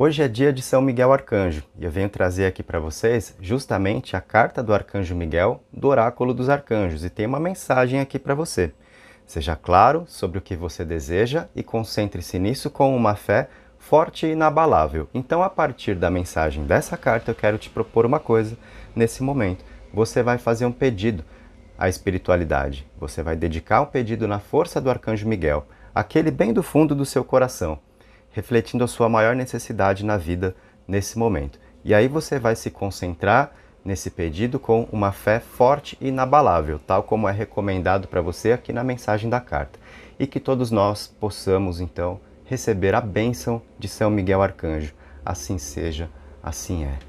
Hoje é dia de São Miguel Arcanjo e eu venho trazer aqui para vocês justamente a carta do Arcanjo Miguel do Oráculo dos Arcanjos e tem uma mensagem aqui para você. Seja claro sobre o que você deseja e concentre-se nisso com uma fé forte e inabalável. Então, a partir da mensagem dessa carta, eu quero te propor uma coisa nesse momento. Você vai fazer um pedido à espiritualidade. Você vai dedicar um pedido na força do Arcanjo Miguel, aquele bem do fundo do seu coração refletindo a sua maior necessidade na vida nesse momento. E aí você vai se concentrar nesse pedido com uma fé forte e inabalável, tal como é recomendado para você aqui na mensagem da carta. E que todos nós possamos então receber a bênção de São Miguel Arcanjo. Assim seja, assim é.